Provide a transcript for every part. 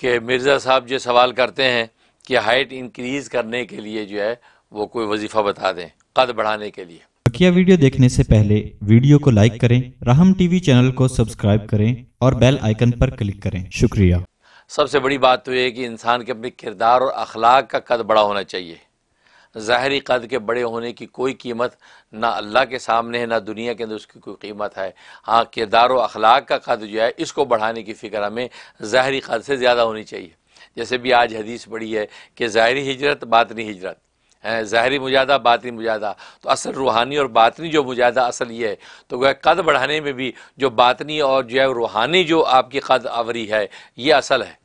कि मिर्ज़ा साहब जो सवाल करते हैं कि हाइट इंक्रीज़ करने के लिए जो है वो कोई वजीफ़ा बता दें कद बढ़ाने के लिए बकिया वीडियो देखने से पहले वीडियो को लाइक करें राहम वी चैनल को सब्सक्राइब करें और बेल आइकन पर क्लिक करें शुक्रिया सबसे बड़ी बात तो ये है कि इंसान के अपने किरदार और अखलाक का कद बड़ा होना चाहिए ज़ाहरी कद के बड़े होने की कोई कीमत ना अल्लाह के सामने है ना दुनिया के अंदर उसकी कोई कीमत है हाँ किरदार व अखलाक का कद जो है इसको बढ़ाने की फ़िक्र हमें ज़ाहरी कद से ज़्यादा होनी चाहिए जैसे भी आज हदीस पड़ी है कि ज़ाहरी हिजरत बातनी हिजरत ज़ाहरी मुजादा बातनी मुजादा तो असल रूहानी और बातनी जो मुजादा असल ये है तो वह कद बढ़ाने में भी जो बातनी और जो है रूहानी जो आपकी कद आवरी है ये असल है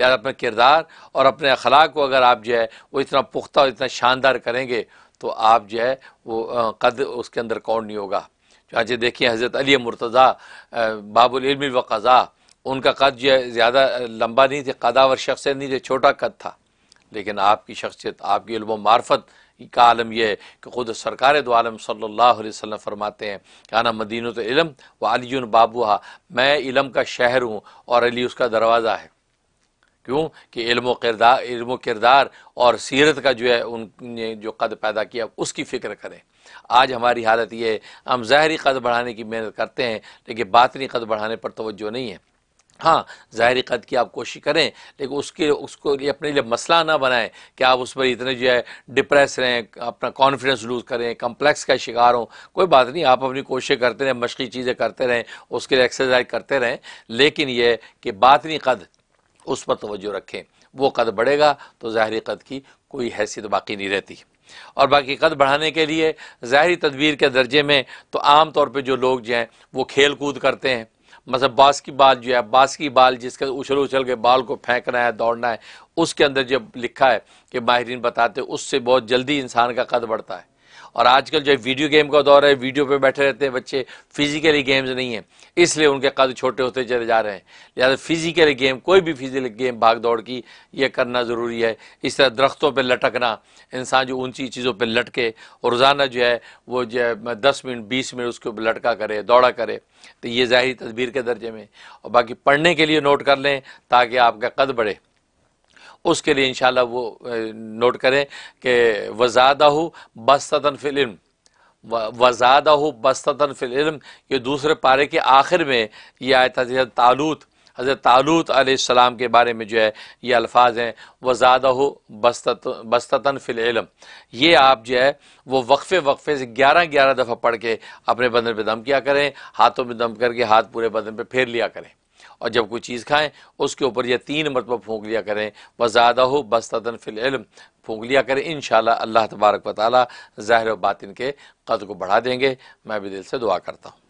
या अपने किरदार और अपने अखलाक को अगर आप जो है वो इतना पुख्ता और इतना शानदार करेंगे तो आप जो है वो कद उसके अंदर कौन नहीं होगा चाँचे देखिए हज़रत अली मुर्तज़ा बाबुलमी व कज़ा उनका कद जो है ज़्यादा लंबा नहीं था कदावर शख्सियत नहीं थे छोटा कद था लेकिन आपकी शख्सियत आपकी इल्म मार्फत का आलम यह है कि खुद सरकार दो आलम सल्लल्लाहु अलैहि वसल्लम फरमाते हैं क्या ना मदीनत इलम व अलीजुन बाबू मैं इलम का शहर हूँ और अली उसका दरवाज़ा है क्यों कि इल्म किरदार इल्म किरदार और सीरत का जो है उनने जो कद पैदा किया उसकी फ़िक्र करें आज हमारी हालत ये है हम ज़ाहरी कद बढ़ाने की मेहनत करते हैं लेकिन बातनी कद बढ़ाने पर तोज्जो नहीं है हाँ ज़ाहरी कद की आप कोशिश करें लेकिन उसके उसको लिए अपने लिए मसला ना बनाएं कि आप उस पर इतने जो है डिप्रेस रहें अपना कॉन्फिडेंस लूज़ करें कम्प्लेक्स का शिकार हों कोई बात नहीं आप अपनी कोशिश करते रहें मशक़ी चीज़ें करते रहें उसके लिए एक्सरसाइज करते रहें लेकिन यह कि बातनी कद उस पर तोज्जो रखें वो कद बढ़ेगा तो ज़ाहरी कद की कोई हैसियत बाकी नहीं रहती और बाकी कद बढ़ाने के लिए ज़ाहरी तदबीर के दर्जे में तो आम तौर पर जो लोग जो हैं वो खेल कूद करते हैं मतलब बास की बाल जो है बास की बाल जिसके उछल उछल के बाल को फेंकना है दौड़ना है उसके अंदर जब लिखा है कि माहरीन बताते उससे बहुत जल्दी इंसान का कद बढ़ता है और आजकल जो वीडियो गेम का दौर है वीडियो पे बैठे रहते हैं बच्चे फिजिकली गेम्स नहीं है इसलिए उनके कद छोटे होते चले जा रहे हैं लिहाजा फिजिकली गेम कोई भी फिजिकल गेम भाग दौड़ की यह करना ज़रूरी है इस तरह दरख्तों पर लटकना इंसान जो ऊंची चीज़ों पर लटके और रोज़ाना जो है वो जो है दस मिनट बीस मिनट उसके ऊपर लटका करे दौड़ा करे तो ये ज़ाहरी तदबीर के दर्जे में और बाकी पढ़ने के लिए नोट कर लें ताकि आपका कद बढ़े उसके लिए इन वो नोट करें कि वजादा हो बस्तन फिल्म वजादा हो बस्तन फिल्म ये दूसरे पारे के आखिर में ये आयत हजरत तालूत हज़रत तालूत आसमाम के बारे में जो है ये अल्फाज हैं वजादा हो बस्त बस्तन फ़िलम ये आप जो है वो वक्फ़े वक्फ़े से ग्यारह ग्यारह दफ़ा पढ़ के अपने बदन पर दम किया करें हाथों में दम करके हाथ पूरे बदन पर फेर लिया करें और जब कोई चीज़ खाएं उसके ऊपर यह तीन मरतबा फूँक लिया करें वज़ादा हो बस्तन फ़िलम फूँक लिया करें इन अल्लाह तबारक वाली ज़ाहिर बातिन के कद को बढ़ा देंगे मैं भी दिल से दुआ करता हूँ